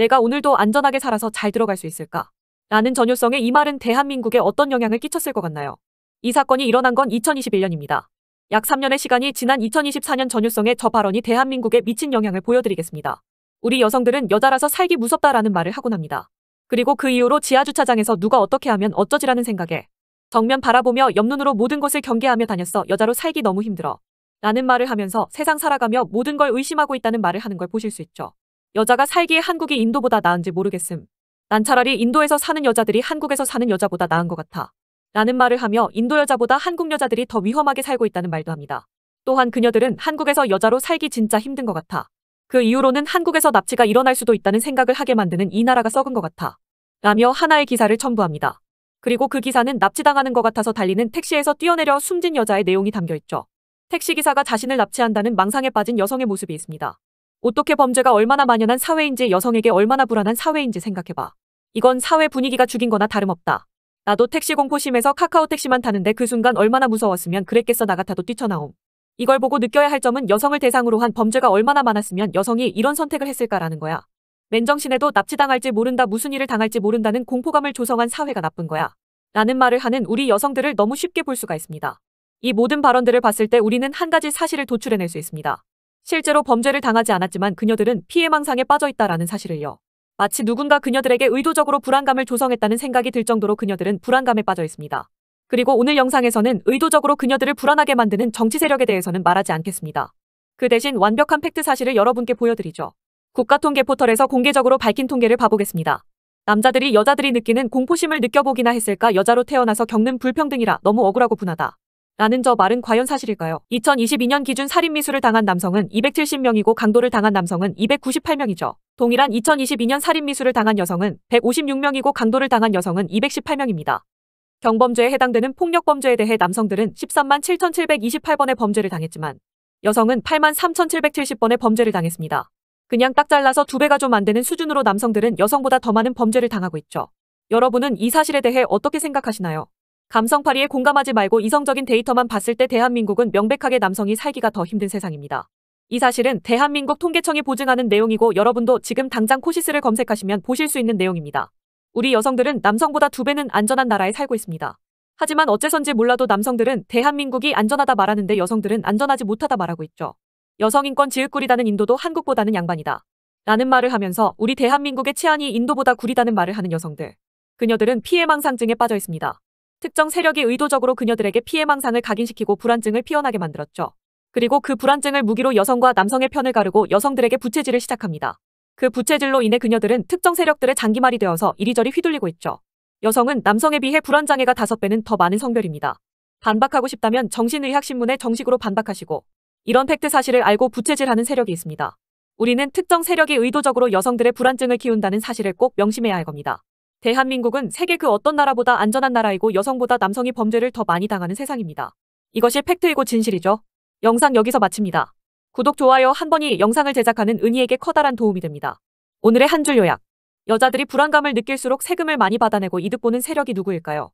내가 오늘도 안전하게 살아서 잘 들어갈 수 있을까? 라는 전효성에 이 말은 대한민국에 어떤 영향을 끼쳤을 것 같나요? 이 사건이 일어난 건 2021년입니다. 약 3년의 시간이 지난 2024년 전효성의 저 발언이 대한민국에 미친 영향을 보여드리겠습니다. 우리 여성들은 여자라서 살기 무섭다라는 말을 하곤 합니다. 그리고 그 이후로 지하주차장에서 누가 어떻게 하면 어쩌지라는 생각에 정면 바라보며 옆눈으로 모든 것을 경계하며 다녔어 여자로 살기 너무 힘들어. 라는 말을 하면서 세상 살아가며 모든 걸 의심하고 있다는 말을 하는 걸 보실 수 있죠. 여자가 살기에 한국이 인도보다 나은지 모르겠음. 난 차라리 인도에서 사는 여자들이 한국에서 사는 여자보다 나은 것 같아. 라는 말을 하며 인도 여자보다 한국 여자들이 더 위험하게 살고 있다는 말도 합니다. 또한 그녀들은 한국에서 여자로 살기 진짜 힘든 것 같아. 그 이후로는 한국에서 납치가 일어날 수도 있다는 생각을 하게 만드는 이 나라가 썩은 것 같아. 라며 하나의 기사를 첨부합니다. 그리고 그 기사는 납치당하는 것 같아서 달리는 택시에서 뛰어내려 숨진 여자의 내용이 담겨있죠. 택시기사가 자신을 납치한다는 망상에 빠진 여성의 모습이 있습니다. 어떻게 범죄가 얼마나 만연한 사회인지 여성에게 얼마나 불안한 사회인지 생각해봐. 이건 사회 분위기가 죽인 거나 다름없다. 나도 택시 공포심에서 카카오 택시만 타는데 그 순간 얼마나 무서웠으면 그랬겠어 나 같아도 뛰쳐나옴. 이걸 보고 느껴야 할 점은 여성을 대상으로 한 범죄가 얼마나 많았으면 여성이 이런 선택을 했을까라는 거야. 맨정신에도 납치당할지 모른다 무슨 일을 당할지 모른다는 공포감을 조성한 사회가 나쁜 거야. 라는 말을 하는 우리 여성들을 너무 쉽게 볼 수가 있습니다. 이 모든 발언들을 봤을 때 우리는 한 가지 사실을 도출해낼 수 있습니다. 실제로 범죄를 당하지 않았지만 그녀들은 피해망상에 빠져 있다라는 사실을요. 마치 누군가 그녀들에게 의도적으로 불안감을 조성했다는 생각이 들 정도로 그녀들은 불안감에 빠져 있습니다. 그리고 오늘 영상에서는 의도적으로 그녀들을 불안하게 만드는 정치 세력에 대해서는 말하지 않겠습니다. 그 대신 완벽한 팩트 사실을 여러분께 보여드리죠. 국가통계 포털에서 공개적으로 밝힌 통계를 봐보겠습니다. 남자들이 여자들이 느끼는 공포심을 느껴보기나 했을까 여자로 태어나서 겪는 불평등이라 너무 억울하고 분하다. 라는 저 말은 과연 사실일까요? 2022년 기준 살인미수를 당한 남성은 270명이고 강도를 당한 남성은 298명이죠. 동일한 2022년 살인미수를 당한 여성은 156명이고 강도를 당한 여성은 218명입니다. 경범죄에 해당되는 폭력범죄에 대해 남성들은 13만 7,728번의 범죄를 당했지만 여성은 8만 3,770번의 범죄를 당했습니다. 그냥 딱 잘라서 두 배가 좀 안 되는 수준으로 남성들은 여성보다 더 많은 범죄를 당하고 있죠. 여러분은 이 사실에 대해 어떻게 생각하시나요? 감성파리에 공감하지 말고 이성적인 데이터만 봤을 때 대한민국은 명백하게 남성이 살기가 더 힘든 세상입니다. 이 사실은 대한민국 통계청이 보증하는 내용이고 여러분도 지금 당장 코시스를 검색하시면 보실 수 있는 내용입니다. 우리 여성들은 남성보다 두 배는 안전한 나라에 살고 있습니다. 하지만 어째선지 몰라도 남성들은 대한민국이 안전하다 말하는데 여성들은 안전하지 못하다 말하고 있죠. 여성인권 지읒구리다는 인도도 한국보다는 양반이다. 라는 말을 하면서 우리 대한민국의 치안이 인도보다 구리다는 말을 하는 여성들. 그녀들은 피해망상증에 빠져 있습니다. 특정 세력이 의도적으로 그녀들에게 피해망상을 각인시키고 불안증을 피어나게 만들었죠. 그리고 그 불안증을 무기로 여성과 남성의 편을 가르고 여성들에게 부채질을 시작합니다. 그 부채질로 인해 그녀들은 특정 세력들의 장기말이 되어서 이리저리 휘둘리고 있죠. 여성은 남성에 비해 불안장애가 5배는 더 많은 성별입니다. 반박하고 싶다면 정신의학신문에 정식으로 반박하시고 이런 팩트 사실을 알고 부채질하는 세력이 있습니다. 우리는 특정 세력이 의도적으로 여성들의 불안증을 키운다는 사실을 꼭 명심해야 할 겁니다. 대한민국은 세계 그 어떤 나라보다 안전한 나라이고 여성보다 남성이 범죄를 더 많이 당하는 세상입니다. 이것이 팩트이고 진실이죠. 영상 여기서 마칩니다. 구독, 좋아요 한 번이 영상을 제작하는 은희에게 커다란 도움이 됩니다. 오늘의 한 줄 요약. 여자들이 불안감을 느낄수록 세금을 많이 받아내고 이득 보는 세력이 누구일까요?